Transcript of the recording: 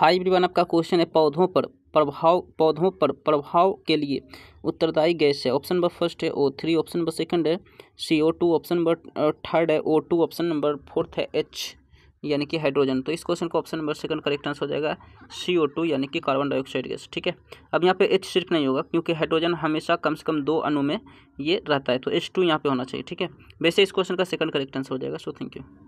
high one आपका question है पौधों पर प्रभाव पौधों पर प्रभाव के लिए उत्तरदायी गैस है ऑप्शन नंबर फर्स्ट है O three option number second है C O two option number third है O two option number fourth है एच यानी कि हाइड्रोजन तो इस क्वेश्चन को option number second correct answer हो जाएगा सी ओ टू यानी कि कार्बन डाइऑक्साइड गैस ठीक है अब यहाँ पे एच सिर्फ नहीं होगा क्योंकि हाइड्रोजन हमेशा कम से कम दो अणु में ये रहता है तो एच टू यहाँ पर होना चाहिए ठीक है वैसे इस क्वेश्चन का सेकंड करेक्ट आंसर हो जाएगा सो थैंक यू